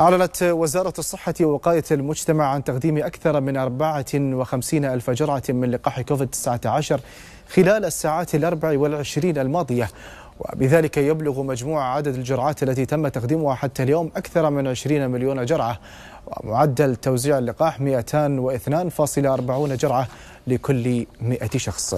أعلنت وزارة الصحة ووقاية المجتمع عن تقديم أكثر من 54 ألف جرعة من لقاح كوفيد-19 خلال الساعات الأربع والعشرين الماضية وبذلك يبلغ مجموع عدد الجرعات التي تم تقديمها حتى اليوم أكثر من 20 مليون جرعة ومعدل توزيع اللقاح 202.40 جرعة لكل 100 شخص